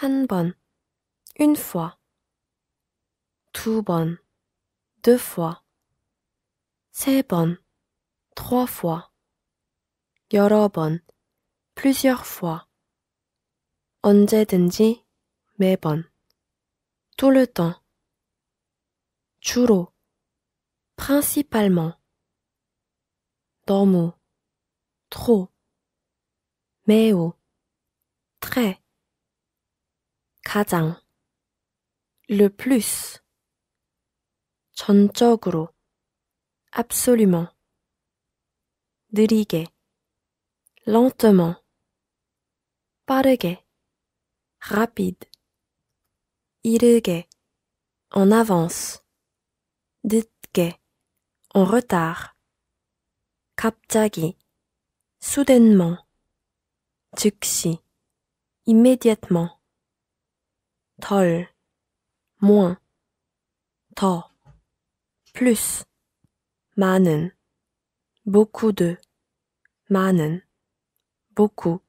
한 번, une fois. 두 번, deux fois. 세 번, trois fois. 여러 번, plusieurs fois. 언제든지, 매번. Tout le temps. 주로, principalement. 너무, trop. 매우, très. 가장 le plus 전적으로 absolument 느리게 lentement 빠르게 rapide 이르게 en avance 늦게 en retard 갑자기 soudainement 즉시 immédiatement 덜, moins, 더, plus, 많은, beaucoup de, 많은, beaucoup,